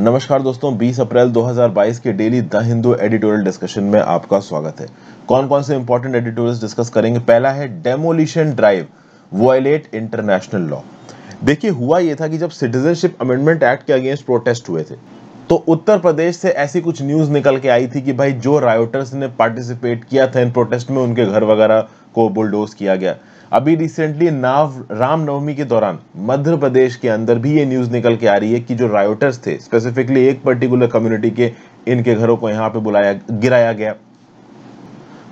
नमस्कार दोस्तों 20 अप्रैल 2022 के daily the Hindu editorial discussion में आपका स्वागत है कौन कौन से इंपॉर्टेंट एडिटोरियल डिस्कस करेंगे पहला है demolition drive violate international law देखिए हुआ यह था कि जब सिटीजनशिप अमेंडमेंट एक्ट के अगेंस्ट प्रोटेस्ट हुए थे तो उत्तर प्रदेश से ऐसी कुछ न्यूज निकल के आई थी कि भाई जो रायोटर्स ने पार्टिसिपेट किया था इन प्रोटेस्ट में उनके घर वगैरह को बुलडोज किया गया अभी रिसेंटली नाव रामनवमी के दौरान मध्य प्रदेश के अंदर भी ये न्यूज निकल के आ रही है कि जो रायोटर्स थे स्पेसिफिकली एक पर्टिकुलर कम्युनिटी के इनके घरों को यहाँ पे बुलाया गिराया गया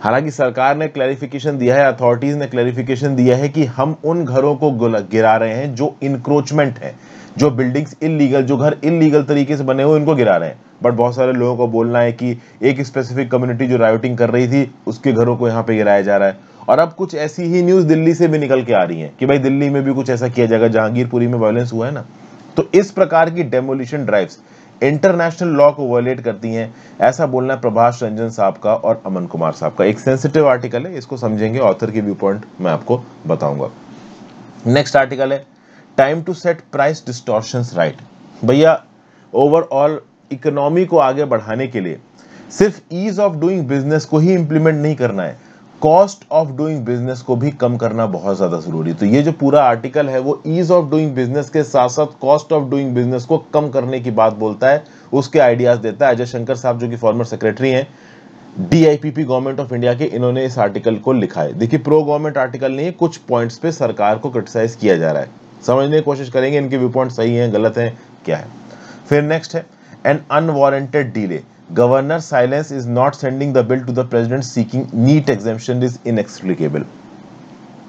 हालांकि सरकार ने क्लैरिफिकेशन दिया है अथॉरिटीज ने क्लैरिफिकेशन दिया है कि हम उन घरों को गिरा रहे हैं जो इंक्रोचमेंट है जो बिल्डिंग्स इलीगल जो घर इलीगल तरीके से बने हुए इनको गिरा रहे हैं बट बहुत सारे लोगों को बोलना है कि एक स्पेसिफिक कम्युनिटी जो रायोटिंग कर रही थी उसके घरों को यहाँ पे गिराया जा रहा है और अब कुछ ऐसी ही न्यूज़ दिल्ली से भी निकल के आ रही है कि भाई दिल्ली में भी कुछ ऐसा किया जाएगा जहांगीरपुरी में वायलेंस हुआ है ना तो इस प्रकार की डेमोलिशन ड्राइव इंटरनेशनल लॉ को वायलेट करती हैं ऐसा बोलना है प्रभाष रंजन साहब का और अमन कुमार साहब का एक सेंसिटिव आर्टिकल है इसको समझेंगे ऑथर की व्यू पॉइंट मैं आपको बताऊंगा नेक्स्ट आर्टिकल है time to set price distortion right भैया ओवरऑल इकोनॉमी को आगे बढ़ाने के लिए सिर्फ ईज ऑफ डूइंग बिजनेस को ही इंप्लीमेंट नहीं करना है कॉस्ट ऑफ डूइंग बिजनेस को भी कम करना बहुत ज़्यादा ज़रूरी तो ये जो पूरा आर्टिकल है वो ईज ऑफ डूइंग बिजनेस के साथ साथ कॉस्ट ऑफ डूइंग बिजनेस को कम करने की बात बोलता है उसके आइडियाज़ देता है अजय शंकर साहब जो कि फॉर्मर सेक्रेटरी हैं डीआईपीपी गवर्नमेंट ऑफ इंडिया के इन्होंने इस आर्टिकल को लिखा है देखिए प्रो गवर्नमेंट आर्टिकल नहीं है कुछ पॉइंट्स पे सरकार को क्रिटिसाइज किया जा रहा है समझने की कोशिश करेंगे इनके व्यू पॉइंट सही हैं गलत हैं क्या है फिर नेक्स्ट है an unwarranted delay governor silence is not sending the bill to the president seeking NEET exemption is inexplicable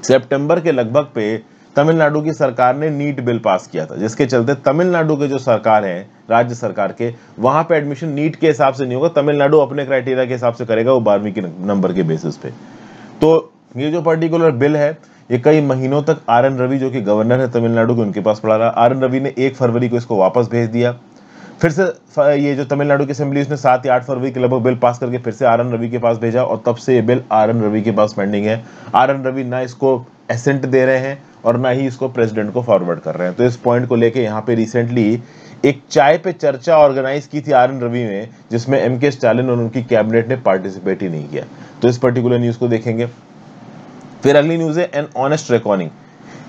सितंबर के लगभग पे तमिलनाडु की सरकार ने नीट बिल पास किया था जिसके चलते तमिलनाडु के जो सरकार है राज्य सरकार के वहां पे एडमिशन नीट के हिसाब से नहीं होगा तमिलनाडु अपने क्राइटेरिया के हिसाब से करेगा वो बारहवीं के नंबर के बेसिस पे तो ये जो पर्टिकुलर बिल है ये कई महीनों तक आर एन रवि जो कि गवर्नर है तमिलनाडु के उनके पास पड़ा रहा आर एन रवि ने एक फरवरी को इसको वापस भेज दिया फिर से ये जो तमिलनाडु की असेंबली उसने सात या आठ फरवरी के लगभग बिल पास करके फिर से आर एन रवि के पास भेजा और तब से ये बिल आर एन रवि के पास पेंडिंग है आर एन रवि ना इसको एसेंट दे रहे हैं और ना ही इसको प्रेसिडेंट को फॉरवर्ड कर रहे हैं तो इस पॉइंट को लेके यहाँ पे रिसेंटली एक चाय पे चर्चा ऑर्गेनाइज की थी आर एन रवि में जिसमें एम के स्टालिन और उनकी कैबिनेट ने पार्टिसिपेट ही नहीं किया तो इस पर्टिकुलर न्यूज को देखेंगे फिर अगली न्यूज है an honest recording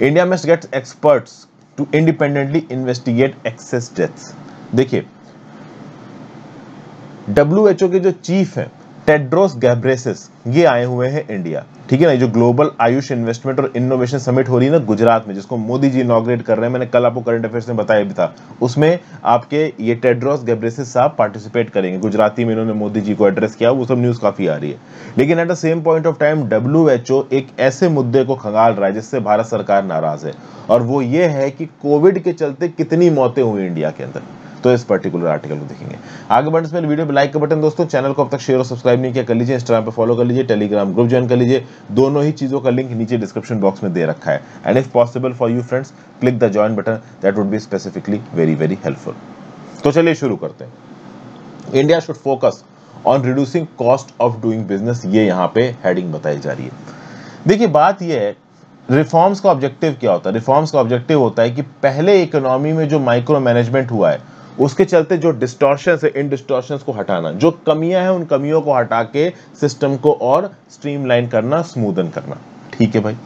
India must gets experts to independently investigate excess deaths देखिए डब्ल्यू एच ओ के जो चीफ है टेड्रोस गैब्रेसिस ये आए हुए हैं इंडिया ठीक है ना जो ग्लोबल आयुष इन्वेस्टमेंट और इनोवेशन समिट हो रही है ना गुजरात में जिसको मोदी जी इनोग्रेट कर रहे हैं मैंने कल आपको करंट अफेयर्स में बताया भी था उसमें आपके ये टेड्रोस गैब्रेसिस साहब पार्टिसिपेट करेंगे गुजराती में इन्होंने मोदी जी को एड्रेस किया वो सब न्यूज़ काफ़ी आ रही है लेकिन at the same point of time W एक ऐसे मुद्दे को खंगाल रहा है जिससे भारत सरकार नाराज़ है और वो ये है कि कोविड के चलते कितनी मौतें हुई इंडिया के अंदर तो इस पर्टिकुलर आर्टिकल को देखेंगे आगे बढ़ने से पहले वीडियो पर लाइक का बटन दोस्तों चैनल को अब तक शेयर और सब्सक्राइब नहीं किया कर लीजिए इंस्टाग्राम पर फॉलो कर लीजिए टेलीग्राम ग्रुप ज्वाइन कर लीजिए दोनों ही चीज़ों का लिंक नीचे डिस्क्रिप्शन बॉक्स में दे रखा है and if possible for you friends click the join button that would be specifically very very helpful तो चलिए शुरू करते हैं India should focus on reducing cost of doing business ये यहाँ पे हेडिंग बताई जा रही है देखिए बात ये है रिफॉर्म्स का ऑब्जेक्टिव क्या होता है रिफॉर्म्स का ऑब्जेक्टिव होता है कि पहले इकोनॉमी में जो माइक्रो मैनेजमेंट हुआ है उसके चलते जो डिस्टॉर्शन है इन डिस्टॉर्शन को हटाना जो कमियां हैं उन कमियों को हटा के सिस्टम को और स्ट्रीमलाइन करना स्मूदन करना ठीक है भाई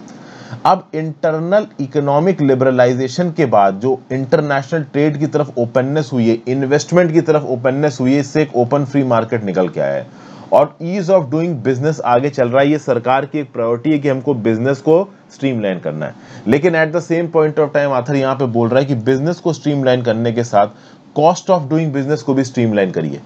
अब इंटरनल इकोनॉमिक लिबरलाइजेशन के बाद जो इंटरनेशनल ट्रेड की तरफ ओपननेस हुई है इन्वेस्टमेंट की तरफ ओपननेस हुई है इससे एक ओपन फ्री मार्केट निकल के आया है और ईज ऑफ डूइंग बिजनेस आगे चल रहा है ये सरकार की एक प्रायोरिटी है कि हमको बिजनेस को स्ट्रीमलाइन करना है लेकिन at the same point of time author यहां पे बोल रहा है कि बिजनेस को स्ट्रीमलाइन करने के साथ कॉस्ट ऑफ डूइंग बिजनेस को भी स्ट्रीमलाइन करिए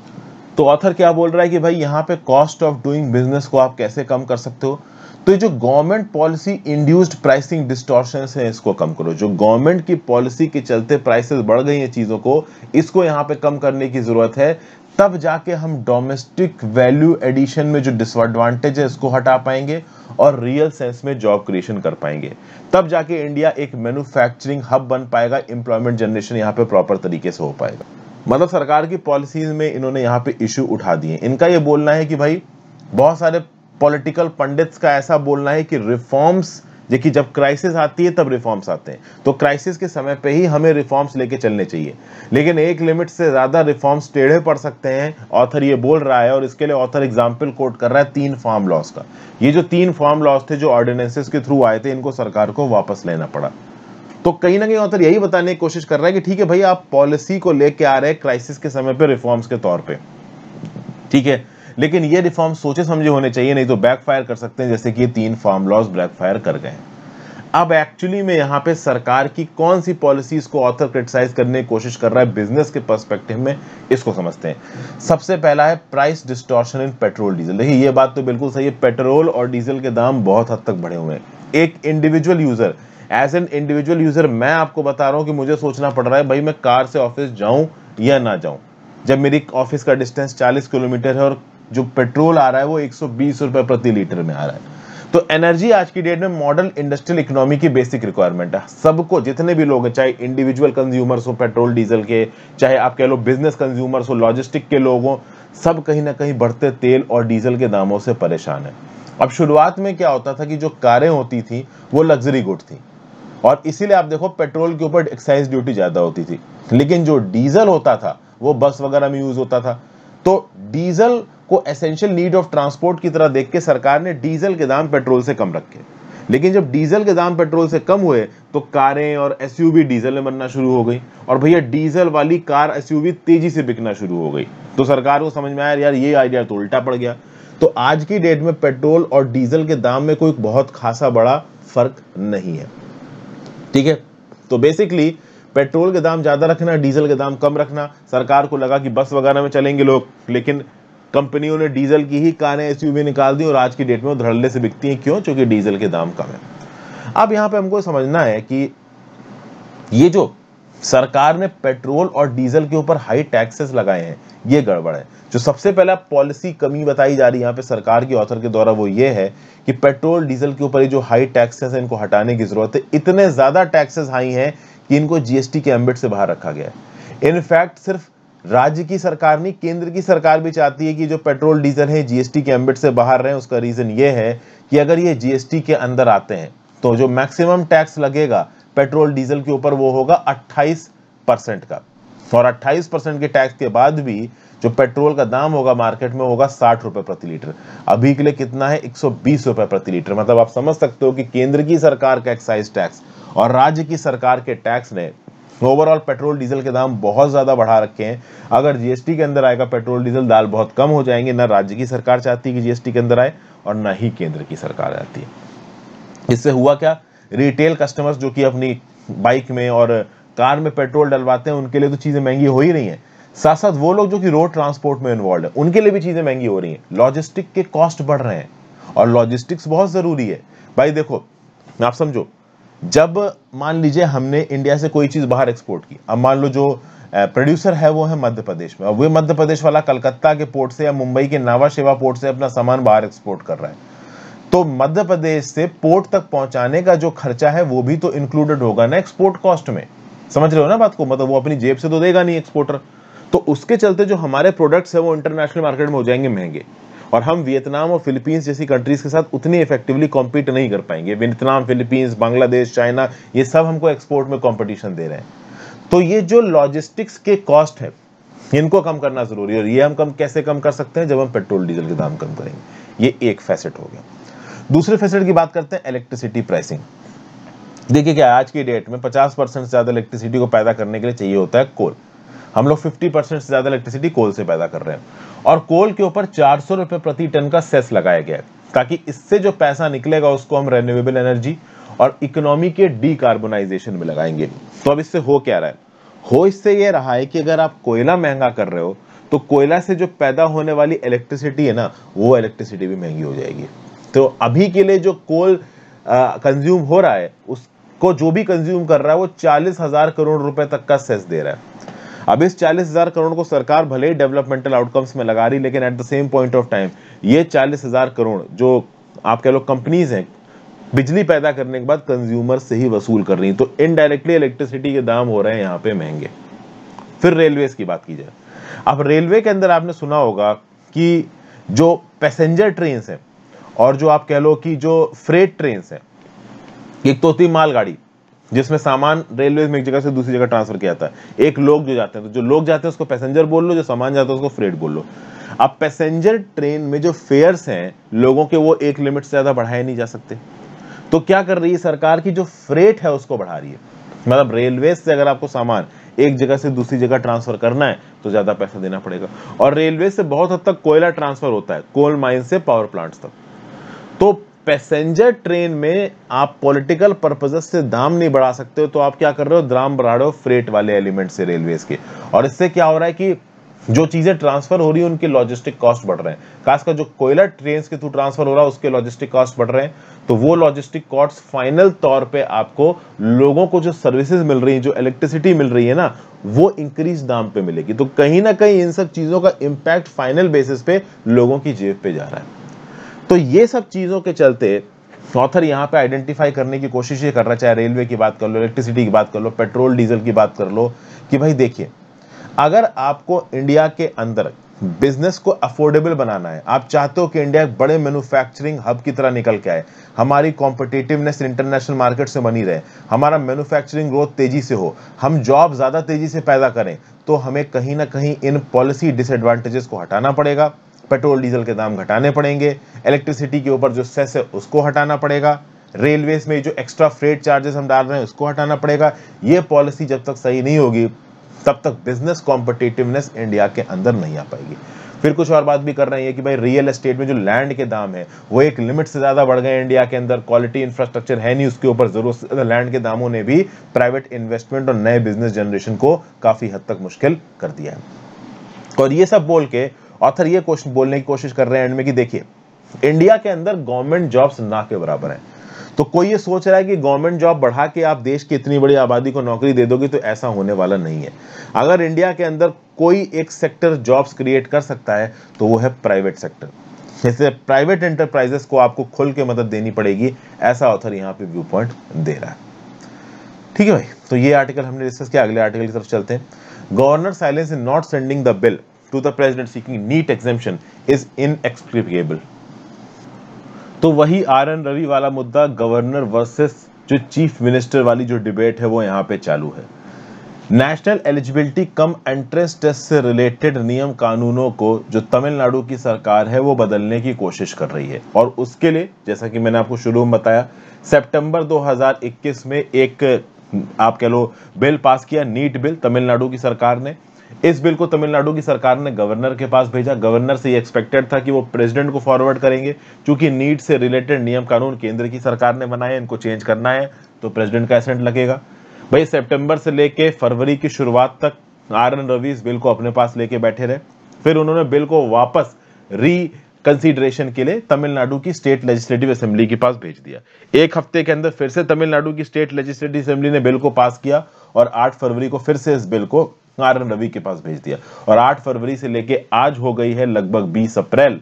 तो ऑथर क्या बोल रहा है कि भाई यहाँ पे कॉस्ट ऑफ डूइंग बिजनेस को आप कैसे कम कर सकते हो तो ये जो government policy induced pricing distortion है इसको कम करो जो गवर्नमेंट की पॉलिसी के चलते प्राइसेस बढ़ गई हैं चीज़ों को इसको यहाँ पे कम करने की ज़रूरत है तब जाके हम डोमेस्टिक वैल्यू एडिशन में जो डिसएडवांटेज है इसको हटा पाएंगे और रियल सेंस में जॉब क्रिएशन कर पाएंगे तब जाके इंडिया एक मैन्युफैक्चरिंग हब बन पाएगा एम्प्लॉयमेंट जनरेशन यहाँ पे प्रॉपर तरीके से हो पाएगा मतलब सरकार की पॉलिसीज में इन्होंने यहाँ पे इश्यू उठा दिए इनका ये बोलना है कि भाई बहुत सारे पॉलिटिकल पंडित्स का ऐसा बोलना है कि रिफॉर्म्स देखिए जब क्राइसिस आती है तब रिफॉर्म्स आते हैं तो क्राइसिस के समय पे ही हमें रिफॉर्म्स लेके चलने चाहिए लेकिन एक लिमिट से ज़्यादा रिफॉर्म्स टेढ़े पड़ सकते हैं ऑथर ये बोल रहा है और इसके लिए ऑथर एग्जाम्पल कोट कर रहा है तीन फार्म लॉस का ये जो तीन फार्म लॉस थे जो ऑर्डिनेंसेस के थ्रू आए थे इनको सरकार को वापस लेना पड़ा तो कहीं ना कहीं ऑथर यही बताने की कोशिश कर रहा है कि ठीक है भाई आप पॉलिसी को लेके आ रहे हैं क्राइसिस के समय पर रिफॉर्म्स के तौर पर ठीक है लेकिन ये रिफॉर्म सोचे समझे होने चाहिए नहीं तो बैकफायर कर सकते हैं जैसे कि ये तीन फार्म लॉज बैकफायर कर गए अब एक्चुअली में यहां पे सरकार की कौन सी पॉलिसीज को ऑथर क्रिटिसाइज करने की कोशिश कर रहा है बिजनेस के पर्सपेक्टिव में इसको समझते हैं सबसे पहला है price distortion in petrol diesel देखिए ये बात तो बिल्कुल सही है पेट्रोल और डीजल के दाम बहुत हद तक बढ़े हुए हैं एक individual user as an individual user मैं आपको बता रहा हूं कि मुझे सोचना पड़ रहा है भाई मैं कार से ऑफिस जाऊं या ना जाऊं जब मेरी ऑफिस का डिस्टेंस 40 किलोमीटर है और जो पेट्रोल आ रहा है वो एक रुपए प्रति लीटर में आ रहा है तो एनर्जी आज की डेट में मॉडर्न इंडस्ट्रियल इकोनॉमी की बेसिक रिक्वायरमेंट है सबको जितने भी लोग हैं चाहे इंडिविजुअल कंज्यूमर्स हो पेट्रोल डीजल के चाहे आप कह लो बिजनेस कंज्यूमर्स हो लॉजिस्टिक के लोग हो सब कहीं ना कहीं बढ़ते तेल और डीजल के दामों से परेशान है अब शुरुआत में क्या होता था कि जो कारें होती थी वो लग्जरी गुड थी और इसीलिए आप देखो पेट्रोल के ऊपर एक्साइज ड्यूटी ज़्यादा होती थी लेकिन जो डीजल होता था वो बस वगैरह में यूज़ होता था तो डीजल को एसेंशियल नीड ऑफ ट्रांसपोर्ट की तरह देख के सरकार ने डीजल के दाम पेट्रोल से कम रखे लेकिन जब डीजल के दाम पेट्रोल से कम हुए तो कारें और एसयूवी डीजल में बनना शुरू हो गई और भैया डीजल वाली कार एसयूवी तेजी से बिकना शुरू हो गई तो सरकार को समझ में आया यार ये आइडिया तो उल्टा पड़ गया तो आज की डेट में पेट्रोल और डीजल के दाम में कोई बहुत खासा बड़ा फर्क नहीं है ठीक है तो बेसिकली पेट्रोल के दाम ज़्यादा रखना डीजल के दाम कम रखना सरकार को लगा कि बस वगैरह में चलेंगे लोग लेकिन कंपनियों ने डीजल की ही कारें एस निकाल दी और आज की डेट में वो धड़ल्ले से बिकती हैं क्यों क्योंकि डीजल के दाम कम है अब यहाँ पर हमको समझना है कि ये जो सरकार ने पेट्रोल और डीजल के ऊपर हाई टैक्सेस लगाए हैं ये गड़बड़ है जो सबसे पहला पॉलिसी कमी बताई जा रही है यहाँ पे सरकार के ऑथर के द्वारा वो ये है कि पेट्रोल डीजल के ऊपर जो हाई टैक्सेस है इनको हटाने की जरूरत है इतने ज़्यादा टैक्सेस हाई हैं कि इनको जीएसटी के एम्बिट से बाहर रखा गया है इनफैक्ट सिर्फ राज्य की सरकार नहीं केंद्र की सरकार भी चाहती है कि जो पेट्रोल डीजल है जीएसटी के एम्बिट से बाहर रहे उसका रीजन ये है कि अगर ये जीएसटी के अंदर आते हैं तो जो मैक्सिमम टैक्स लगेगा पेट्रोल डीजल के ऊपर वो होगा 28 परसेंट का और 28 परसेंट के टैक्स के बाद भी जो पेट्रोल का दाम होगा मार्केट में होगा साठ रुपए प्रति लीटर अभी के लिए कितना है एक सौ बीस रुपए प्रति लीटर मतलब आप समझ सकते हो कि केंद्र की सरकार का एक्साइज टैक्स और राज्य की सरकार के टैक्स ने ओवरऑल पेट्रोल डीजल के दाम बहुत ज़्यादा बढ़ा रखे हैं अगर जीएसटी के अंदर आएगा पेट्रोल डीजल दाल बहुत कम हो जाएंगे ना राज्य की सरकार चाहती है कि जीएसटी के अंदर आए और ना ही केंद्र की सरकार चाहती है इससे हुआ क्या रिटेल कस्टमर्स जो कि अपनी बाइक में और कार में पेट्रोल डलवाते हैं उनके लिए तो चीज़ें महंगी हो ही रही हैं साथ साथ वो लोग जो कि रोड ट्रांसपोर्ट में इन्वॉल्व है उनके लिए भी चीज़ें महंगी हो रही हैं लॉजिस्टिक के कॉस्ट बढ़ रहे हैं और लॉजिस्टिक्स बहुत ज़रूरी है भाई देखो आप समझो जब मान लीजिए हमने इंडिया से कोई चीज बाहर एक्सपोर्ट की अब मान लो जो प्रोड्यूसर है वो है मध्य प्रदेश में अब वे मध्य प्रदेश वाला कलकत्ता के पोर्ट से या मुंबई के नावा शेवा पोर्ट से अपना सामान बाहर एक्सपोर्ट कर रहा है तो मध्य प्रदेश से पोर्ट तक पहुंचाने का जो खर्चा है वो भी तो इंक्लूडेड होगा ना एक्सपोर्ट कॉस्ट में समझ रहे हो ना बात को मतलब वो अपनी जेब से तो देगा नहीं एक्सपोर्टर तो उसके चलते जो हमारे प्रोडक्ट्स है वो इंटरनेशनल मार्केट में हो जाएंगे महंगे और हम वियतनाम और फिलीपींस जैसी कंट्रीज के साथ उतनी इफेक्टिवली कॉम्पीट नहीं कर पाएंगे वियतनाम फिलीपींस बांग्लादेश चाइना ये सब हमको एक्सपोर्ट में कॉम्पिटिशन दे रहे हैं तो ये जो लॉजिस्टिक्स के कॉस्ट है इनको कम करना जरूरी है और ये हम कम कैसे कम कर सकते हैं जब हम पेट्रोल डीजल के दाम कम करेंगे ये एक फैसेट हो गया दूसरे फैसेट की बात करते हैं इलेक्ट्रिसिटी प्राइसिंग देखिए क्या आज की डेट में 50 परसेंट से ज़्यादा इलेक्ट्रिसिटी को पैदा करने के लिए चाहिए होता है कोल हम लोग 50 परसेंट से ज़्यादा इलेक्ट्रिसिटी कोल से पैदा कर रहे हैं और कोल के ऊपर चार सौ रुपए प्रति टन का सेस लगाया गया है ताकि इससे जो पैसा निकलेगा उसको हम रेन्यूएबल एनर्जी और इकोनॉमी के डीकार्बोनाइजेशन में लगाएंगे तो अब इससे हो क्या रहा है हो इससे यह रहा है कि अगर आप कोयला महंगा कर रहे हो तो कोयला से जो पैदा होने वाली इलेक्ट्रिसिटी है ना वो इलेक्ट्रिसिटी भी महंगी हो जाएगी तो अभी के लिए जो कोल कंज्यूम हो रहा है उसको जो भी कंज्यूम कर रहा है वो चालीस हजार करोड़ रुपए तक का सेस दे रहा है अब इस चालीस हजार करोड़ को सरकार भले ही डेवलपमेंटल आउटकम्स में लगा रही लेकिन at the same point of time ये चालीस हजार करोड़ जो आप कह लो कंपनीज हैं बिजली पैदा करने के बाद कंज्यूमर से ही वसूल कर रही तो इनडायरेक्टली इलेक्ट्रिसिटी के दाम हो रहे हैं यहाँ पे महंगे फिर रेलवे की बात की जाए अब रेलवे के अंदर आपने सुना होगा कि जो पैसेंजर ट्रेन है और जो आप कह लो कि जो फ्रेट ट्रेन है एक तो होती मालगाड़ी जिसमें सामान रेलवे में एक जगह से दूसरी जगह ट्रांसफर किया जाता है एक लोग जो जाते हैं तो जो लोग जाते हैं उसको पैसेंजर बोल लो जो सामान जाता है उसको फ्रेट बोल लो अब पैसेंजर ट्रेन में जो फेयर्स हैं लोगों के वो एक लिमिट से ज़्यादा बढ़ाए नहीं जा सकते तो क्या कर रही है सरकार की जो फ्रेट है उसको बढ़ा रही है मतलब रेलवे से अगर आपको सामान एक जगह से दूसरी जगह ट्रांसफर करना है तो ज़्यादा पैसा देना पड़ेगा और रेलवे से बहुत हद तक कोयला ट्रांसफर होता है कोल माइन से पावर प्लांट्स तक तो पैसेंजर ट्रेन में आप पॉलिटिकल पर्पजेस से दाम नहीं बढ़ा सकते हो तो आप क्या कर रहे हो दाम बढ़ा रहे हो फ्रेट वाले एलिमेंट से रेलवे के और इससे क्या हो रहा है कि जो चीज़ें ट्रांसफर हो रही है उनके लॉजिस्टिक कॉस्ट बढ़ रहे हैं खासकर जो कोयला ट्रेन के थ्रू ट्रांसफर हो रहा है उसके लॉजिस्टिक कॉस्ट बढ़ रहे हैं तो वो लॉजिस्टिक कॉस्ट फाइनल तौर पे आपको लोगों को जो सर्विसेज मिल रही है जो इलेक्ट्रिसिटी मिल रही है ना वो इंक्रीज दाम पे मिलेगी तो कहीं ना कहीं इन सब चीज़ों का इम्पैक्ट फाइनल बेसिस पे लोगों की जेब पे जा रहा है तो ये सब चीज़ों के चलते ऑथर यहाँ पे आइडेंटिफाई करने की कोशिश ये करना चाहे रेलवे की बात कर लो इलेक्ट्रिसिटी की बात कर लो पेट्रोल डीजल की बात कर लो कि भाई देखिए अगर आपको इंडिया के अंदर बिजनेस को अफोर्डेबल बनाना है आप चाहते हो कि इंडिया बड़े मैन्युफैक्चरिंग हब की तरह निकल के आए हमारी कॉम्पिटेटिवनेस इंटरनेशनल मार्केट से बनी रहे हमारा मैन्युफैक्चरिंग ग्रोथ तेजी से हो हम जॉब ज़्यादा तेजी से पैदा करें तो हमें कहीं ना कहीं इन पॉलिसी डिसएडवांटेजेस को हटाना पड़ेगा पेट्रोल डीजल के दाम घटाने पड़ेंगे इलेक्ट्रिसिटी के ऊपर जो सेस है उसको हटाना पड़ेगा रेलवेज में जो एक्स्ट्रा फ्रेट चार्जेस हम डाल रहे हैं उसको हटाना पड़ेगा ये पॉलिसी जब तक सही नहीं होगी तब तक बिजनेस कॉम्पिटेटिवनेस इंडिया के अंदर नहीं आ पाएगी फिर कुछ और बात भी कर रहे हैं कि भाई रियल एस्टेट में जो लैंड के दाम है वो एक लिमिट से ज़्यादा बढ़ गए इंडिया के अंदर क्वालिटी इंफ्रास्ट्रक्चर है नहीं उसके ऊपर जरूरत से लैंड के दामों ने भी प्राइवेट इन्वेस्टमेंट और नए बिजनेस जनरेशन को काफ़ी हद तक मुश्किल कर दिया है और ये सब बोल के ऑथर ये क्वेश्चन बोलने की कोशिश कर रहे हैं एंड में कि देखिए इंडिया के अंदर गवर्नमेंट जॉब्स ना के बराबर हैं तो कोई ये सोच रहा है कि गवर्नमेंट जॉब बढ़ा के आप देश की इतनी बड़ी आबादी को नौकरी दे दोगे तो ऐसा होने वाला नहीं है अगर इंडिया के अंदर कोई एक सेक्टर जॉब्स क्रिएट कर सकता है तो वो है प्राइवेट सेक्टर जैसे प्राइवेट एंटरप्राइजेस को आपको खुल के मदद देनी पड़ेगी ऐसा ऑथर यहाँ पे व्यू पॉइंट दे रहा है ठीक है भाई तो ये आर्टिकल हमने डिस्कस किया अगले आर्टिकल की तरफ चलते हैं governor silence in not sending the bill to the president seeking neat exemption is inexplicable. तो वही आर एन रवि वाला मुद्दा गवर्नर वर्सेस जो चीफ मिनिस्टर वाली जो डिबेट है वो यहाँ पे चालू है national eligibility cum entrance test से रिलेटेड नियम कानूनों को जो तमिलनाडु की सरकार है वो बदलने की कोशिश कर रही है और उसके लिए जैसा कि मैंने आपको शुरू में बताया सितंबर 2021 में एक आप कह लो बिल पास किया नीट बिल तमिलनाडु की सरकार ने इस बिल को तमिलनाडु की सरकार ने गवर्नर के पास भेजा गवर्नर से ये एक्सपेक्टेड था कि वो प्रेसिडेंट को फॉरवर्ड करेंगे क्योंकि नीट से रिलेटेड नियम कानून केंद्र की सरकार ने बनाए इनको चेंज करना है तो प्रेसिडेंट का एसेंट लगेगा भाई सितंबर से लेके फरवरी की शुरुआत तक आर एन रवि इस बिल को अपने पास लेके बैठे रहे फिर उन्होंने बिल को वापस री कंसीडरेशन के लिए तमिलनाडु की स्टेट लेजिस्लेटिव असेंबली के पास भेज दिया एक हफ्ते के अंदर फिर से तमिलनाडु की स्टेट लेजिस्लेटिव असेंबली ने बिल को पास किया और 8 फरवरी को फिर से इस बिल को आर एन रवि के पास भेज दिया और 8 फरवरी से लेके आज हो गई है लगभग 20 अप्रैल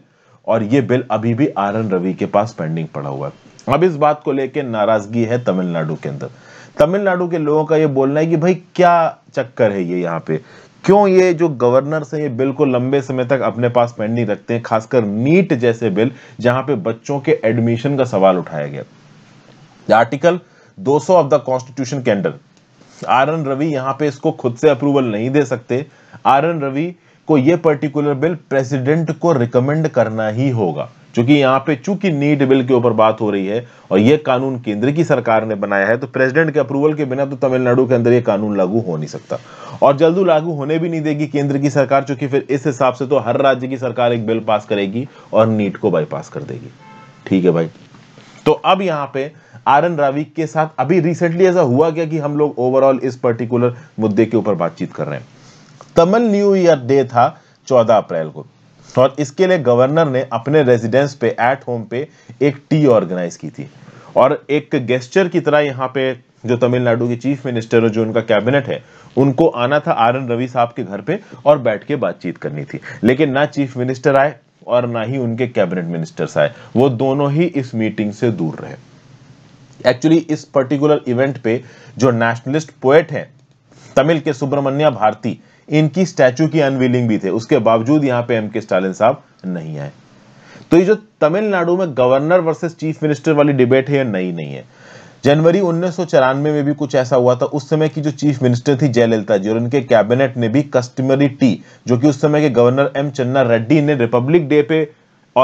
और ये बिल अभी भी आर एन रवि के पास पेंडिंग पड़ा हुआ है अब इस बात को लेके नाराजगी है तमिलनाडु के अंदर तमिलनाडु के लोगों का ये बोलना है कि भाई क्या चक्कर है ये यहाँ पे क्यों ये जो गवर्नर से ये बिल को लंबे समय तक अपने पास पेंडिंग रखते हैं खासकर नीट जैसे बिल जहां पे बच्चों के एडमिशन का सवाल उठाया गया आर्टिकल 200 ऑफ द कॉन्स्टिट्यूशन के अंडर आर एन रवि यहां पे इसको खुद से अप्रूवल नहीं दे सकते आर एन रवि को ये पर्टिकुलर बिल प्रेसिडेंट को रिकमेंड करना ही होगा क्योंकि यहां पे चूंकि नीट बिल के ऊपर बात हो रही है और यह कानून केंद्र की सरकार ने बनाया है तो प्रेसिडेंट के अप्रूवल के बिना तो तमिलनाडु के अंदर यह कानून लागू हो नहीं सकता और जल्दू लागू होने भी नहीं देगी केंद्र की सरकार चूंकि फिर इस हिसाब से तो हर राज्य की सरकार एक बिल पास करेगी और नीट को बाईपास कर देगी ठीक है भाई तो अब यहां पे आर एन रावी के साथ अभी रिसेंटली ऐसा हुआ क्या कि हम लोग ओवरऑल इस पर्टिकुलर मुद्दे के ऊपर बातचीत कर रहे हैं तमिल न्यू ईयर डे था चौदह अप्रैल को और इसके लिए गवर्नर ने अपने रेजिडेंस पे एट होम पे एक टी ऑर्गेनाइज की थी और एक गेस्टर की तरह यहाँ पे जो तमिलनाडु के चीफ मिनिस्टर और जो उनका कैबिनेट है उनको आना था आर एन रवि साहब के घर पे और बैठ के बातचीत करनी थी लेकिन ना चीफ मिनिस्टर आए और ना ही उनके कैबिनेट मिनिस्टर्स आए वो दोनों ही इस मीटिंग से दूर रहे एक्चुअली इस पर्टिकुलर इवेंट पे जो नेशनलिस्ट पोएट हैं तमिल के सुब्रमण्य भारती इनकी स्टैचू की अनविलिंग भी थे उसके बावजूद यहां पे एम के स्टालिन साहब नहीं आए तो ये जो तमिलनाडु में गवर्नर वर्सेस चीफ मिनिस्टर वाली डिबेट है ये नई नहीं है जनवरी उन्नीस में भी कुछ ऐसा हुआ था उस समय की जो चीफ मिनिस्टर थी जयललिता जी और उनके कैबिनेट ने भी कस्टमरी टी जो कि उस समय के गवर्नर एम चन्ना रेड्डी ने रिपब्लिक डे पे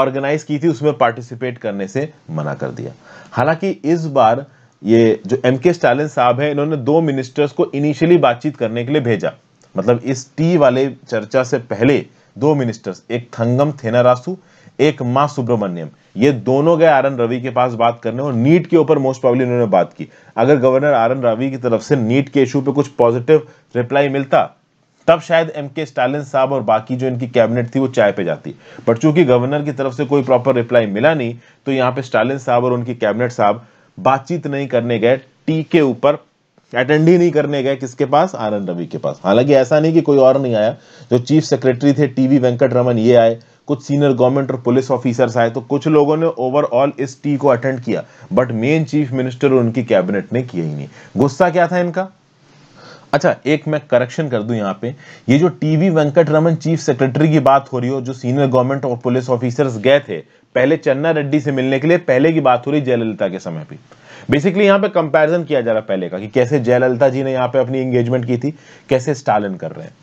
ऑर्गेनाइज की थी उसमें पार्टिसिपेट करने से मना कर दिया हालांकि इस बार ये जो एम के स्टालिन साहब है इन्होंने दो मिनिस्टर्स को इनिशियली बातचीत करने के लिए भेजा मतलब इस टी वाले चर्चा से पहले दो मिनिस्टर्स एक थंगम थेनारासू एक मां सुब्रमण्यम ये दोनों गए आर एन रवि के पास बात करने और नीट के ऊपर मोस्ट प्रॉब्लम उन्होंने बात की अगर गवर्नर आर एन रवि की तरफ से नीट के इशू पे कुछ पॉजिटिव रिप्लाई मिलता तब शायद एम के स्टालिन साहब और बाकी जो इनकी कैबिनेट थी वो चाय पे जाती पर चूंकि गवर्नर की तरफ से कोई प्रॉपर रिप्लाई मिला नहीं तो यहाँ पे स्टालिन साहब और उनकी कैबिनेट साहब बातचीत नहीं करने गए टी के ऊपर अटेंड ही नहीं करने गए किसके पास आनंद रवि के पास हालांकि ऐसा नहीं कि कोई और नहीं आया जो चीफ सेक्रेटरी थे टीवी वेंकट रमन ये आए कुछ सीनियर गवर्नमेंट और पुलिस ऑफिसर्स आए तो कुछ लोगों ने ओवरऑल इस टी को अटेंड किया बट मेन चीफ मिनिस्टर और उनकी कैबिनेट ने किया ही नहीं गुस्सा क्या था इनका अच्छा एक मैं करेक्शन कर दूं यहाँ पे ये जो T V Venkat Raman chief secretary की बात हो रही हो जो सीनियर गवर्नमेंट और पुलिस ऑफिसर्स गए थे पहले चन्ना रेड्डी से मिलने के लिए पहले की बात हो रही जयललिता के समय पे बेसिकली यहाँ पे कंपैरिजन किया जा रहा पहले का कि कैसे जयललिता जी ने यहाँ पे अपनी एंगेजमेंट की थी कैसे स्टालिन कर रहे हैं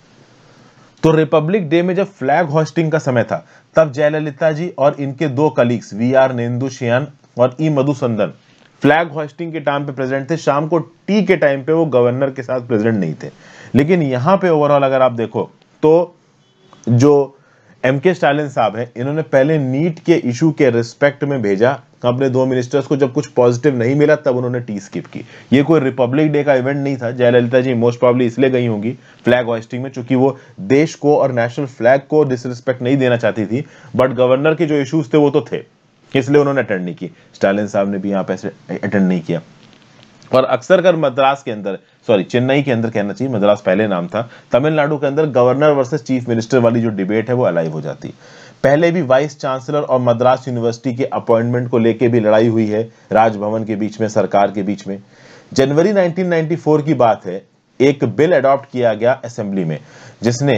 तो रिपब्लिक डे में जब फ्लैग होस्टिंग का समय था तब जयललिता जी और इनके दो colleagues V R Nendu Shiyan और ई मधुसंदन फ्लैग होस्टिंग के टाइम पे प्रेजेंट थे शाम को टी के टाइम पे वो गवर्नर के साथ प्रेजेंट नहीं थे लेकिन यहाँ पे ओवरऑल अगर आप देखो तो जो एम के स्टालिन साहब हैं इन्होंने पहले नीट के इशू के रिस्पेक्ट में भेजा अपने दो मिनिस्टर्स को जब कुछ पॉजिटिव नहीं मिला तब उन्होंने टी स्किप की ये कोई रिपब्लिक डे का इवेंट नहीं था जयललिता जी मोस्ट प्रॉब्ली इसलिए गई होंगी फ्लैग हॉस्टिंग में चूंकि वो देश को और नेशनल फ्लैग को डिसरिस्पेक्ट नहीं देना चाहती थी बट गवर्नर के जो इशूज थे वो तो थे इसलिए उन्होंने अटेंड नहीं की स्टालिन साहब ने भी यहाँ पे अटेंड नहीं किया और अक्सर कर मद्रास के अंदर सॉरी चेन्नई के अंदर कहना चाहिए मद्रास पहले नाम था तमिलनाडु के अंदर गवर्नर वर्सेस चीफ मिनिस्टर वाली जो डिबेट है वो अलाइव हो जाती पहले भी वाइस चांसलर और मद्रास यूनिवर्सिटी के अपॉइंटमेंट को लेकर भी लड़ाई हुई है राजभवन के बीच में सरकार के बीच में जनवरी 1994 की बात है एक बिल अडॉप्ट किया गया असेंबली में जिसने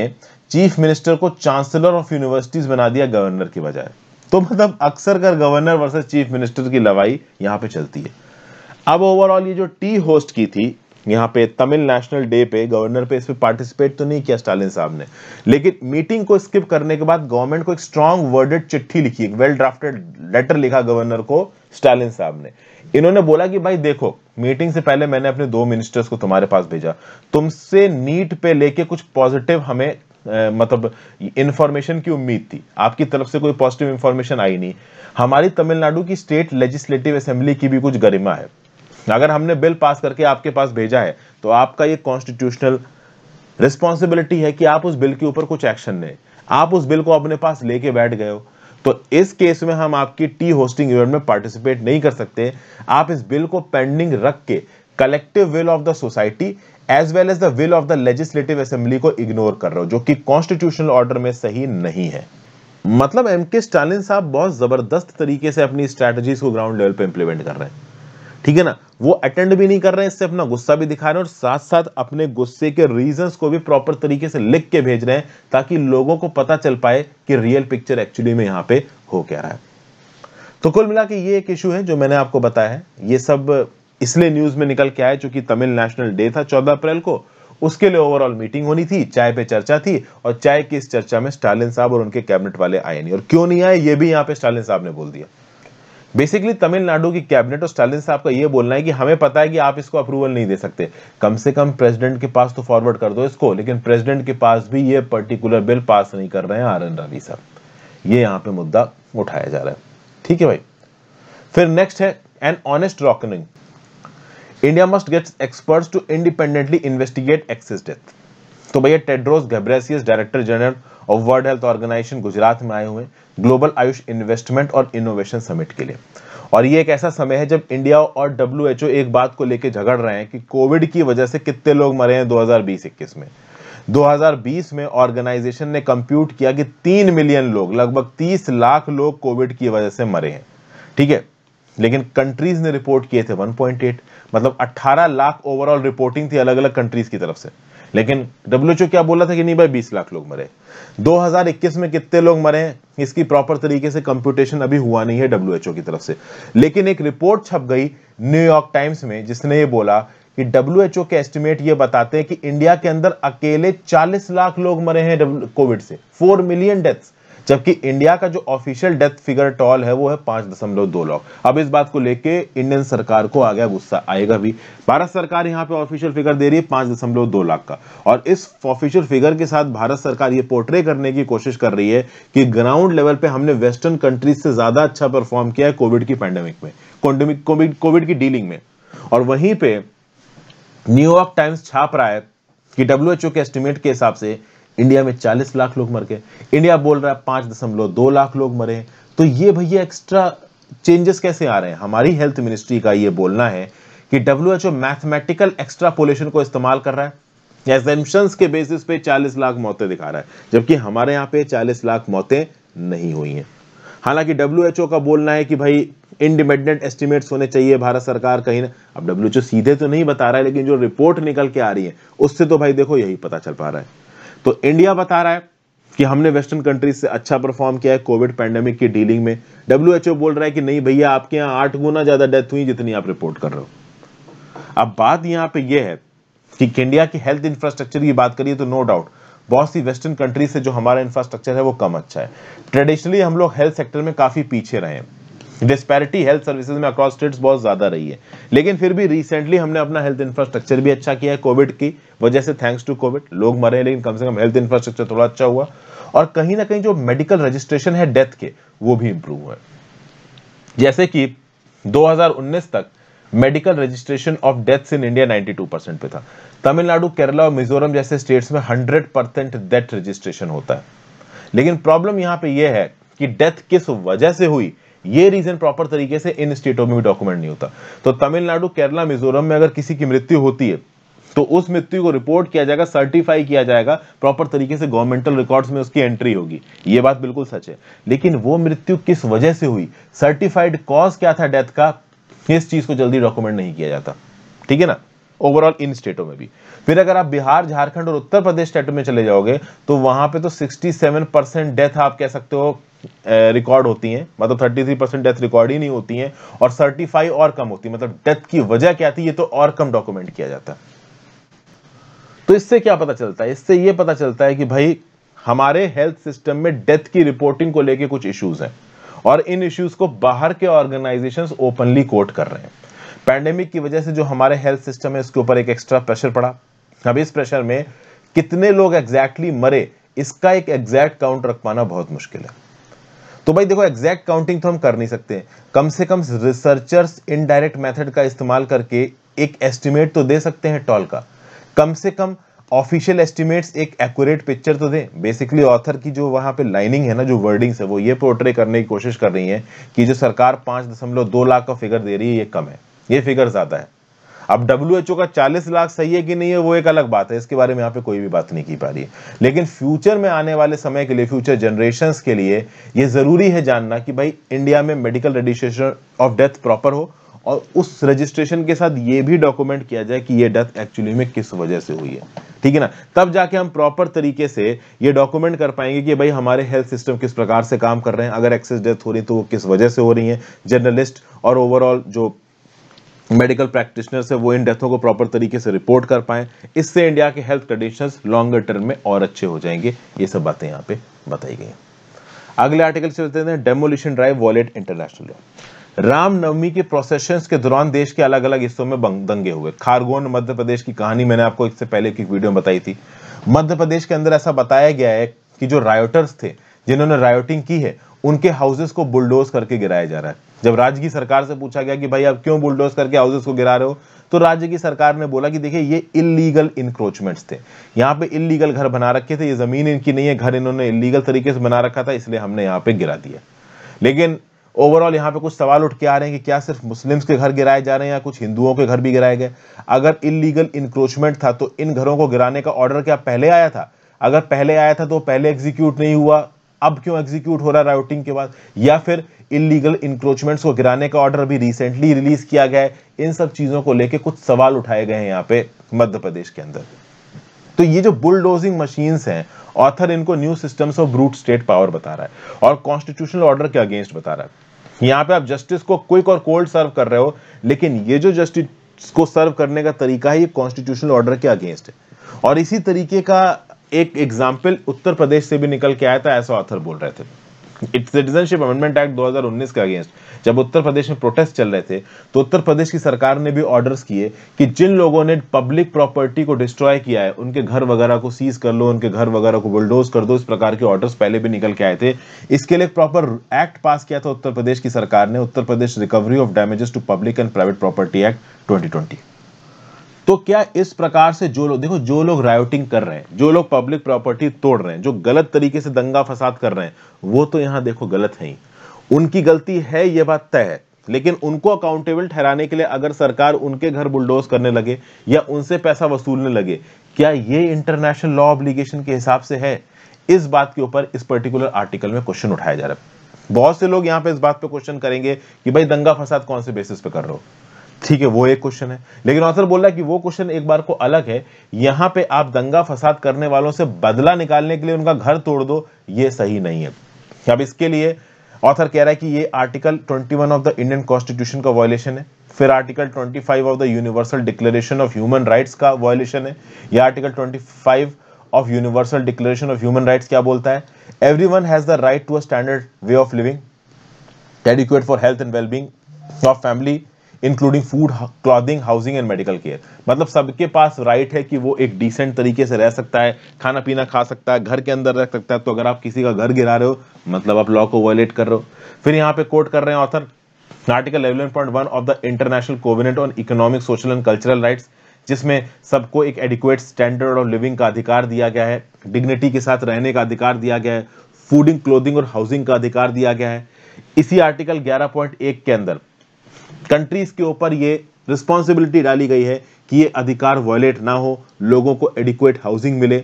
चीफ मिनिस्टर को चांसलर ऑफ यूनिवर्सिटीज बना दिया गवर्नर के बजाय तो मतलब अक्सर कर गवर्नर वर्सेज चीफ मिनिस्टर की लवाई यहाँ पे चलती है अब ओवरऑल ये जो टी होस्ट की थी यहाँ पे तमिल नेशनल डे पे गवर्नर पे इस पर पार्टिसिपेट तो नहीं किया स्टालिन साहब ने लेकिन मीटिंग को स्किप करने के बाद गवर्नमेंट को एक स्ट्रॉन्ग वर्डेड चिट्ठी लिखी एक वेल ड्राफ्टेड लेटर लिखा गवर्नर को स्टालिन साहब ने इन्होंने बोला कि भाई देखो मीटिंग से पहले मैंने अपने दो मिनिस्टर्स को तुम्हारे पास भेजा तुमसे नीट पे लेके कुछ पॉजिटिव हमें मतलब इंफॉर्मेशन की उम्मीद थी आपकी तरफ से कोई पॉजिटिव इंफॉर्मेशन आई नहीं हमारी तमिलनाडु की स्टेट लेजिस्लेटिव असेंबली की भी कुछ गरिमा है अगर हमने बिल पास करके आपके पास भेजा है तो आपका ये कॉन्स्टिट्यूशनल रिस्पॉन्सिबिलिटी है कि आप उस बिल के ऊपर कुछ एक्शन लें आप उस बिल को अपने पास लेके बैठ गए हो तो इस केस में हम आपकी टी होस्टिंग इवेंट में पार्टिसिपेट नहीं कर सकते आप इस बिल को पेंडिंग रख के collective will of the society as well as the will of the legislative assembly को इग्नोर कर रहे हो जो कि कॉन्स्टिट्यूशनल ऑर्डर में सही नहीं है मतलब एम के स्टालिन साहब बहुत जबरदस्त तरीके से अपनी स्ट्रेटजीज को ग्राउंड लेवल पे इंप्लीमेंट कर रहे हैं ठीक है ना वो अटेंड भी नहीं कर रहे हैं इससे अपना गुस्सा भी दिखा रहे हैं और साथ साथ अपने गुस्से के रीजंस को भी प्रॉपर तरीके से लिख के भेज रहे हैं ताकि लोगों को पता चल पाए कि रियल पिक्चर एक्चुअली में यहां पे हो क्या रहा है तो कुल मिला के ये एक इशू है जो मैंने आपको बताया है ये सब इसलिए न्यूज में निकल के आए चूंकि तमिल नेशनल डे था चौदह अप्रैल को उसके लिए ओवरऑल मीटिंग होनी थी चाय पे चर्चा थी और चाय की इस चर्चा में स्टालिन साहब और उनके कैबिनेट वाले आए नहीं और क्यों नहीं आए ये भी यहाँ पे स्टालिन साहब ने बोल दिया बेसिकली तमिलनाडु की कैबिनेट और स्टालिन साहब का यह बोलना है कि हमें पता है कि आप इसको अप्रूवल नहीं दे सकते कम से कम प्रेसिडेंट के पास तो फॉरवर्ड कर दो इसको लेकिन प्रेसिडेंट के पास भी ये पर्टिकुलर बिल पास नहीं कर रहे हैं आर एन रवि साहब ये यहां पे मुद्दा उठाया जा रहा है ठीक है भाई फिर नेक्स्ट है an honest reckoning India must gets expert to independently investigate excess death तो भैया Tedros Ghebreyesus director general of World Health Organization Gujarat में आए हुए ग्लोबल आयुष इन्वेस्टमेंट और इनोवेशन समिट के लिए और ये एक ऐसा समय है जब इंडिया और डब्ल्यू एक बात को लेकर झगड़ रहे हैं कि कोविड की वजह से कितने लोग मरे हैं 2020-21 में 2020 में ऑर्गेनाइजेशन ने कंप्यूट किया कि तीन मिलियन लोग लगभग 30 लाख लोग कोविड की वजह से मरे हैं ठीक है लेकिन कंट्रीज ने रिपोर्ट किए थे 1.8 मतलब 18 लाख ओवरऑल रिपोर्टिंग थी अलग अलग कंट्रीज की तरफ से लेकिन डब्ल्यूएचओ क्या बोला था कि नहीं भाई 20 लाख लोग मरे 2021 में कितने लोग मरे इसकी प्रॉपर तरीके से कंप्यूटेशन अभी हुआ नहीं है डब्ल्यूएचओ की तरफ से लेकिन एक रिपोर्ट छप गई न्यूयॉर्क टाइम्स में जिसने ये बोला कि डब्ल्यूएचओ के एस्टिमेट ये बताते हैं कि इंडिया के अंदर अकेले 40 लाख लोग मरे हैं कोविड से 4 मिलियन डेथ्स जबकि इंडिया का जो ऑफिशियल डेथ फिगर टॉल है वो है पांच दशमलव दो लाख अब इस बात को लेके इंडियन सरकार को आ गया गुस्सा आएगा भी भारत सरकार यहाँ पे ऑफिशियल फिगर दे रही है पांच दशमलव दो लाख का और इस ऑफिशियल फिगर के साथ भारत सरकार ये पोर्ट्रे करने की कोशिश कर रही है कि ग्राउंड लेवल पे हमने वेस्टर्न कंट्रीज से ज्यादा अच्छा परफॉर्म किया है कोविड की पैंडेमिक में कोविड की डीलिंग में और वहीं पे न्यूयॉर्क टाइम्स छाप रहा है कि डब्ल्यू के एस्टिमेट के हिसाब से इंडिया में 40 लाख लोग मर गए इंडिया बोल रहा है पांच दशमलव दो लाख लोग मरे तो ये भैया एक्स्ट्रा चेंजेस कैसे आ रहे हैं हमारी हेल्थ मिनिस्ट्री का ये बोलना है कि डब्ल्यू एच मैथमेटिकल एक्स्ट्रापोलेशन को इस्तेमाल कर रहा है एजेंशंस के बेसिस पे 40 लाख मौतें दिखा रहा है जबकि हमारे यहाँ पे 40 लाख मौतें नहीं हुई हैं हालांकि डब्ल्यू का बोलना है कि भाई इंडिपेंडेंट एस्टिमेट्स होने चाहिए भारत सरकार कहीं ना अब डब्ल्यू सीधे तो नहीं बता रहा है लेकिन जो रिपोर्ट निकल के आ रही है उससे तो भाई देखो यही पता चल पा रहा है तो इंडिया बता रहा है कि हमने वेस्टर्न कंट्रीज से अच्छा परफॉर्म किया है कोविड पैंडेमिक की डीलिंग में डब्ल्यू बोल रहा है कि नहीं भैया आपके यहाँ आठ गुना ज्यादा डेथ हुई जितनी आप रिपोर्ट कर रहे हो अब बात यहां पर यह है कि इंडिया की हेल्थ इंफ्रास्ट्रक्चर की बात करिए तो नो डाउट बहुत सी वेस्टर्न कंट्रीज से जो हमारा इंफ्रास्ट्रक्चर है वो कम अच्छा है ट्रेडिशनली हम लोग हेल्थ सेक्टर में काफी पीछे रहे हैं डिस्पैरिटी हेल्थ सर्विसेज में अक्रॉस स्टेट्स बहुत ज़्यादा रही है लेकिन फिर भी रिसेंटली हमने अपना हेल्थ इंफ्रास्ट्रक्चर भी अच्छा किया है कोविड की वजह से थैंक्स टू कोविड लोग मरे हैं लेकिन कम से कम हेल्थ इंफ्रास्ट्रक्चर थोड़ा अच्छा हुआ और कहीं ना कहीं जो मेडिकल रजिस्ट्रेशन है डेथ के वो भी इंप्रूव हुआ जैसे कि 2019 तक medical registration of deaths in India 92 percent पे था तमिलनाडु केरला और मिजोरम जैसे स्टेट्स में 100 परसेंट डेथ रजिस्ट्रेशन होता है लेकिन प्रॉब्लम यहां पे यह है कि डेथ किस वजह से हुई ये रीजन प्रॉपर तरीके से इन स्टेटों में भी डॉक्यूमेंट नहीं होता तो तमिलनाडु केरला मिजोरम में अगर किसी की मृत्यु होती है तो उस मृत्यु को रिपोर्ट किया जाएगा सर्टिफाई किया जाएगा प्रॉपर तरीके से गवर्नमेंटल रिकॉर्ड्स में उसकी एंट्री होगी ये बात बिल्कुल सच है लेकिन वो मृत्यु किस वजह से हुई सर्टिफाइड कॉज क्या था डेथ का इस चीज को जल्दी डॉक्यूमेंट नहीं किया जाता ठीक है ना ओवरऑल इन स्टेटों में भी फिर अगर आप बिहार झारखंड और उत्तर प्रदेश स्टेटों में चले जाओगे तो वहां पे तो 67 परसेंट डेथ आप कह सकते हो रिकॉर्ड होती हैं मतलब 33 परसेंट डेथ रिकॉर्ड ही नहीं होती हैं और सर्टिफाई और कम होती है मतलब डेथ की वजह क्या थी ये तो और कम डॉक्यूमेंट किया जाता है तो इससे क्या पता चलता है इससे ये पता चलता है कि भाई हमारे हेल्थ सिस्टम में डेथ की रिपोर्टिंग को लेके कुछ इश्यूज हैं और इन इश्यूज को बाहर के ऑर्गेनाइजेशन ओपनली कोट कर रहे हैं पैंडेमिक की वजह से जो हमारे हेल्थ सिस्टम है उसके ऊपर एक एक्स्ट्रा प्रेशर पड़ा अब इस प्रेशर में कितने लोग एग्जैक्टली exactly मरे इसका एक एग्जैक्ट काउंट रख पाना बहुत मुश्किल है तो भाई देखो एग्जैक्ट काउंटिंग तो हम कर नहीं सकते कम से कम रिसर्चर्स इनडायरेक्ट मेथड का इस्तेमाल करके एक एस्टिमेट तो दे सकते हैं टॉल का कम से कम ऑफिशियल एस्टिमेट्स एक एक्यूरेट पिक्चर तो दें बेसिकली ऑथर की जो वहां पे लाइनिंग है ना जो वर्डिंग्स है वो ये पोर्ट्रे करने की कोशिश कर रही है कि जो सरकार पांच दशमलव दो लाख का फिगर दे रही है ये कम है ये फिगर ज़्यादा है अब डब्ल्यू का चालीस लाख सही है कि नहीं है वो एक अलग बात है इसके बारे में यहाँ पे कोई भी बात नहीं की पा रही है लेकिन फ्यूचर में आने वाले समय के लिए फ्यूचर जनरेशन के लिए ये जरूरी है जानना कि भाई इंडिया में medical registration of death proper हो और उस रजिस्ट्रेशन के साथ ये भी डॉक्यूमेंट किया जाए कि ये डेथ एक्चुअली में किस वजह से हुई है ठीक है ना तब जाके हम प्रॉपर तरीके से ये डॉक्यूमेंट कर पाएंगे कि भाई हमारे हेल्थ सिस्टम किस प्रकार से काम कर रहे हैं अगर एक्सेस डेथ हो रही तो वो किस वजह से हो रही है जर्नलिस्ट और ओवरऑल जो मेडिकल प्रैक्टिशनर्स है वो इन डेथों को प्रॉपर तरीके से रिपोर्ट कर पाए इससे इंडिया के हेल्थ कंडीशंस लॉन्गर टर्म में और अच्छे हो जाएंगे ये सब बातें यहाँ पे बताई गई अगले आर्टिकल चलते हैं demolition drive violate international Ramnavami के प्रोसेशन के दौरान देश के अलग अलग हिस्सों में दंगे हुए खारगोन मध्य प्रदेश की कहानी मैंने आपको इससे पहले की वीडियो में बताई थी मध्य प्रदेश के अंदर ऐसा बताया गया है कि जो रायोटर्स थे जिन्होंने रायोटिंग की है उनके हाउसेस को बुलडोज करके गिराया जा रहा है जब राज्य की सरकार से पूछा गया कि भाई आप क्यों बुलडोज करके हाउसेस को गिरा रहे हो तो राज्य की सरकार ने बोला कि देखिए ये इलीगल इंक्रोचमेंट्स थे यहाँ पे इलीगल घर बना रखे थे ये जमीन इनकी नहीं है घर इन्होंने इलीगल तरीके से बना रखा था इसलिए हमने यहाँ पे गिरा दिया लेकिन ओवरऑल यहाँ पे कुछ सवाल उठ के आ रहे हैं कि क्या सिर्फ मुस्लिम्स के घर गिराए जा रहे हैं या कुछ हिंदुओं के घर भी गिराए गए अगर इलीगल इंक्रोचमेंट था तो इन घरों को गिराने का ऑर्डर क्या पहले आया था अगर पहले आया था तो पहले एग्जीक्यूट नहीं हुआ अब क्यों एग्जीक्यूट हो रहा है राउटिंग के बाद या फिर इलीगल इंक्रोचमेंट्स को गिराने का ऑर्डर अभी रिसेंटली रिलीज किया गया है इन सब चीज़ों को लेके कुछ सवाल उठाए गए हैं यहाँ पे मध्य प्रदेश के अंदर तो ये जो बुलडोजिंग मशीन हैं ऑथर इनको new systems of brute state power बता रहा है और कॉन्स्टिट्यूशनल ऑर्डर के अगेंस्ट बता रहा है यहाँ पे आप जस्टिस को क्विक और कोल्ड सर्व कर रहे हो लेकिन ये जो जस्टिस को सर्व करने का तरीका है ये कॉन्स्टिट्यूशनल ऑर्डर के अगेंस्ट है और इसी तरीके का एक एग्जाम्पल उत्तर प्रदेश से भी निकल के आया था ऐसा ऑथर बोल रहे थे सिटीजनशिप अमेंडमेंट एक्ट 2019 के अगेंस्ट जब उत्तर प्रदेश में प्रोटेस्ट चल रहे थे तो उत्तर प्रदेश की सरकार ने भी ऑर्डर्स किए कि जिन लोगों ने पब्लिक प्रॉपर्टी को डिस्ट्रॉय किया है उनके घर वगैरह को सीज कर लो उनके घर वगैरह को बुलडोज कर दो इस प्रकार के ऑर्डर्स पहले भी निकल के आए थे इसके लिए प्रॉपर एक्ट पास किया था उत्तर प्रदेश की सरकार ने Uttar Pradesh recovery of damages to public and private property act twenty तो क्या इस प्रकार से जो लोग देखो जो लोग रायोटिंग कर रहे हैं जो लोग पब्लिक प्रॉपर्टी तोड़ रहे हैं जो गलत तरीके से दंगा फसाद कर रहे हैं वो तो यहां देखो गलत है उनकी गलती है ये बात तय है लेकिन उनको अकाउंटेबल ठहराने के लिए अगर सरकार उनके घर बुलडोज करने लगे या उनसे पैसा वसूलने लगे क्या ये इंटरनेशनल लॉ ऑब्लिगेशन के हिसाब से है इस बात के ऊपर इस पर्टिकुलर आर्टिकल में क्वेश्चन उठाया जा रहा है बहुत से लोग यहाँ पे इस बात पे क्वेश्चन करेंगे कि भाई दंगा फसाद कौन से बेसिस पे कर रहे हो ठीक है वो एक क्वेश्चन है लेकिन ऑथर बोल रहा है कि वो क्वेश्चन एक बार को अलग है यहां पे आप दंगा फसाद करने वालों से बदला निकालने के लिए उनका घर तोड़ दो ये सही नहीं है अब इसके लिए ऑथर कह रहा है कि ये article 21 of the Indian constitution का वॉयलेशन है फिर article 25 of the universal declaration of human rights का वॉयलेशन है या article 25 of universal declaration of human rights क्या बोलता है everyone has the right to a standard way of living adequate for health and wellbeing of family including food clothing housing and medical care मतलब सबके पास right है कि वो एक decent तरीके से रह सकता है खाना पीना खा सकता है घर के अंदर रह सकता है तो अगर आप किसी का घर गिरा रहे हो मतलब आप लॉ को वायलेट कर रहे हो फिर यहाँ पे कोर्ट कर रहे हैं author article point one of the international covenant on economic social and cultural rights जिसमें सबको एक एडिक्वेट स्टैंडर्ड ऑफ लिविंग का अधिकार दिया गया है डिग्निटी के साथ रहने का अधिकार दिया गया है फूडिंग क्लोथिंग और हाउसिंग का अधिकार दिया गया है इसी आर्टिकल 11.1 के अंदर कंट्रीज के ऊपर ये रिस्पॉन्सिबिलिटी डाली गई है कि ये अधिकार वॉयलेट ना हो लोगों को एडिक्वेट हाउसिंग मिले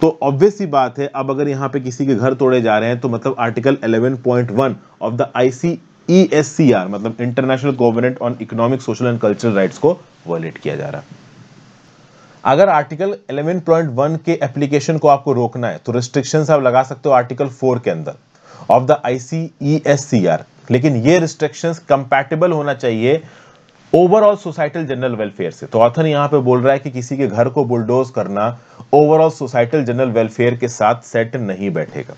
तो ऑब्वियस ही बात है अब अगर यहाँ पे किसी के घर तोड़े जा रहे हैं तो मतलब आर्टिकल 11.1 ऑफ द आईसीईएससीआर मतलब international government on economic social and cultural rights को वायलेट किया जा रहा है अगर आर्टिकल 11.1 के एप्लीकेशन को आपको रोकना है तो रिस्ट्रिक्शन आप लगा सकते हो आर्टिकल फोर के अंदर ऑफ द आईसीईएससीआर लेकिन ये रिस्ट्रिक्शंस कंपैटिबल होना चाहिए ओवरऑल सोसाइटल जनरल वेलफेयर से तो ऑथर यहां पे बोल रहा है कि किसी के घर को बुलडोज करना ओवरऑल सोसाइटल जनरल वेलफेयर के साथ सेट नहीं बैठेगा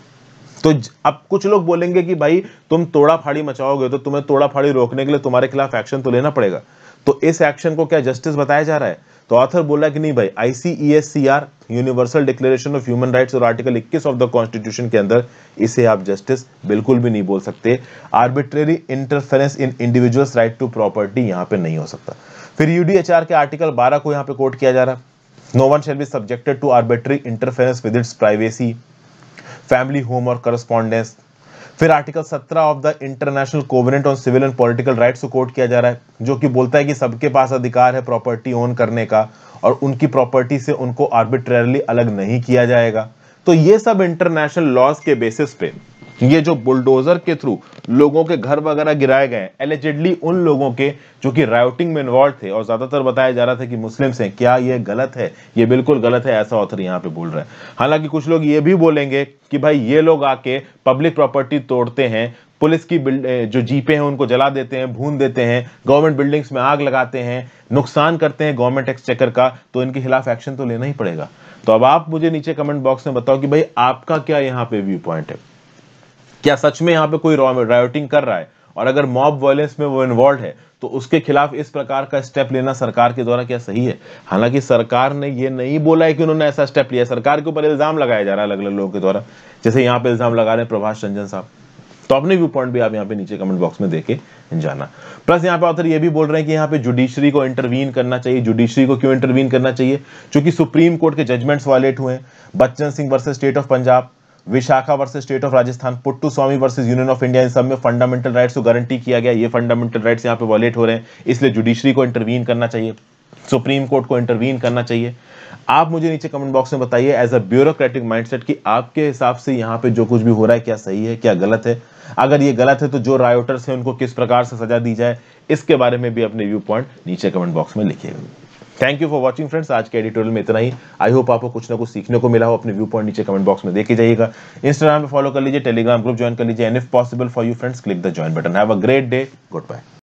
तो अब कुछ लोग बोलेंगे कि भाई तुम तोड़ा फाड़ी मचाओगे तो तुम्हें तोड़ा फाड़ी रोकने के लिए तुम्हारे खिलाफ एक्शन तो लेना पड़ेगा तो इस एक्शन को क्या जस्टिस बताया जा रहा है तो ऑथर बोला कि नहीं भाई ICSCR universal declaration of human rights और आर्टिकल 21 ऑफ द कॉन्स्टिट्यूशन के अंदर इसे आप जस्टिस बिल्कुल भी नहीं बोल सकते arbitrary interference in individuals right to property यहां पे नहीं हो सकता फिर यूडीएचआर के आर्टिकल 12 को यहां पे कोट किया जा रहा है no one shall be subjected to arbitrary interference with its privacy family home और करस्पॉन्डेंस फिर article 17 of the international covenant on civil and political rights को कोट किया जा रहा है जो कि बोलता है कि सबके पास अधिकार है प्रॉपर्टी ओन करने का और उनकी प्रॉपर्टी से उनको आर्बिट्रेरली अलग नहीं किया जाएगा तो ये सब इंटरनेशनल लॉज के बेसिस पे ये जो बुलडोजर के थ्रू लोगों के घर वगैरह गिराए गए एलिजेडली उन लोगों के जो कि राउटिंग में इन्वॉल्व थे और ज्यादातर बताया जा रहा था कि मुस्लिम्स हैं क्या ये गलत है ये बिल्कुल गलत है ऐसा ऑथर यहाँ पे बोल रहा है हालांकि कुछ लोग ये भी बोलेंगे कि भाई ये लोग आके पब्लिक प्रॉपर्टी तोड़ते हैं पुलिस की जो जीपे हैं उनको जला देते हैं भून देते हैं गवर्नमेंट बिल्डिंग्स में आग लगाते हैं नुकसान करते हैं गवर्नमेंट एक्सचेकर का तो इनके खिलाफ एक्शन तो लेना ही पड़ेगा तो अब आप मुझे नीचे कमेंट बॉक्स में बताओ कि भाई आपका क्या यहाँ पे व्यू पॉइंट है क्या सच में यहाँ पे कोई रायोटिंग कर रहा है और अगर मॉब वायलेंस में वो इन्वॉल्व है तो उसके खिलाफ इस प्रकार का स्टेप लेना सरकार के द्वारा क्या सही है हालांकि सरकार ने ये नहीं बोला है कि उन्होंने ऐसा स्टेप लिया सरकार के ऊपर इल्जाम लगाया जा रहा है अलग अलग लोगों के द्वारा जैसे यहाँ पे इल्जाम लगा रहे हैं प्रभाष रंजन साहब तो अपने व्यू पॉइंट भी आप यहाँ पे नीचे कमेंट बॉक्स में देके जाना प्लस यहाँ पे ऑथर ये भी बोल रहे हैं कि यहाँ पे जुडिशरी को इंटरवीन करना चाहिए जुडिशरी को क्यों इंटरवीन करना चाहिए क्योंकि सुप्रीम कोर्ट के जजमेंट्स वायलेट हुए हैं Bachan Singh versus state of Punjab Vishakha versus state of Rajasthan Puttu Swamy versus union of India इन सब में फंडामेंटल राइट्स को गारंटी किया गया ये फंडामेंटल राइट्स यहाँ पे वॉलेट हो रहे हैं इसलिए जुडिशरी को इंटरवीन करना चाहिए सुप्रीम कोर्ट को इंटरवीन करना चाहिए आप मुझे नीचे कमेंट बॉक्स में बताइए एज अ ब्यूरोक्रेटिक माइंडसेट कि आपके हिसाब से यहाँ पे जो कुछ भी हो रहा है क्या सही है क्या गलत है अगर ये गलत है तो जो रायोटर्स हैं उनको किस प्रकार से सजा दी जाए इसके बारे में भी अपने व्यू पॉइंट नीचे कमेंट बॉक्स में लिखिएगा thank you for watching friends आज के एडिटोरियल में इतना ही आई होप आपको कुछ ना कुछ सीखने को मिला हो अपने व्यू पॉइंट नीचे कमेंट बॉक्स में देखे जाइएगा इंस्टाग्राम पर फॉलो कर लीजिए टेलीग्राम ग्रुप ज्वाइन कर लीजिए and if possible for you friends click the join button have a great day good bye